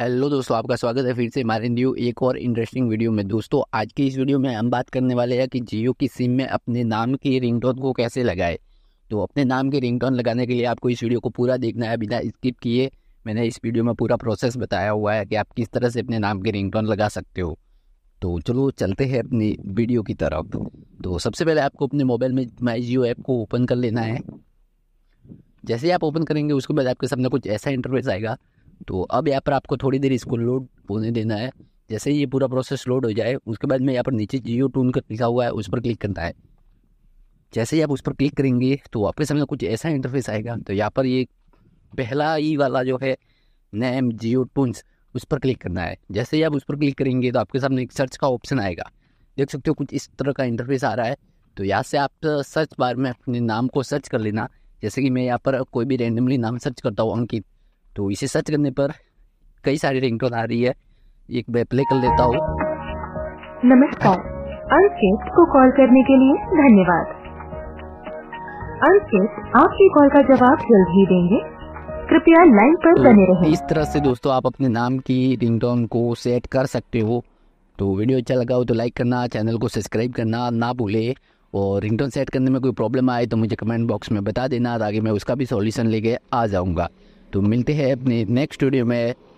hello दोस्तों आपका स्वागत है फिर से हमारे न्यू एक और इंटरेस्टिंग वीडियो में दोस्तों आज की इस वीडियो में हम बात करने वाले हैं कि जियो की सिम में अपने नाम की रिंगटोन को कैसे लगाए तो अपने नाम की रिंगटोन लगाने के लिए आपको इस वीडियो को पूरा देखना है बिना स्किप किए मैंने इस वीडियो में पूरा प्रोसेस बताया हुआ है कि आप किस तरह से अपने नाम की टोन लगा सकते हो तो चलो चलते हैं अपनी वीडियो की तरफ तो सबसे पहले आपको अपने मोबाइल में माई जियो ऐप को ओपन कर लेना है जैसे ही आप ओपन करेंगे उसके बाद आपके सामने कुछ ऐसा इंटरफेस आएगा तो अब यहाँ पर आपको थोड़ी देर इसको लोड होने देना है जैसे ही ये पूरा प्रोसेस लोड हो जाए उसके बाद में यहाँ पर नीचे जियो टून का लिखा हुआ है उस पर क्लिक करना है जैसे ही आप उस पर क्लिक करेंगे तो आपके सामने कुछ ऐसा इंटरफेस आएगा तो यहाँ पर ये पहला ही वाला जो है नैम जियो टून्स उस पर क्लिक करना है जैसे ही आप उस पर क्लिक करेंगे तो आपके सामने एक सर्च का ऑप्शन आएगा देख सकते हो कुछ इस तरह का इंटरफेस आ रहा है तो यहाँ से आप सर्च बार में अपने नाम को सर्च कर लेना जैसे कि मैं यहाँ पर कोई भी रेंडमली नाम सर्च करता हूँ अंकित तो इसे सर्च करने पर कई सारी रिंगटोन आ रही है एक मैं प्ले कर लेता हूँ नमस्कार अंकित को कॉल करने के लिए धन्यवाद अंकित आपकी कॉल का जवाब जल्द ही देंगे कृपया लाइन पर बने तो रहें इस तरह से दोस्तों आप अपने नाम की रिंगटोन को सेट कर सकते हो तो वीडियो अच्छा लगा हो तो लाइक करना चैनल को सब्सक्राइब करना ना भूले और रिंगटोन सेट करने में कोई प्रॉब्लम आए तो मुझे कमेंट बॉक्स में बता देना ताकि मैं उसका भी सॉल्यूशन लेके आ जाऊँगा तो मिलते हैं अपने नेक्स्ट वीडियो में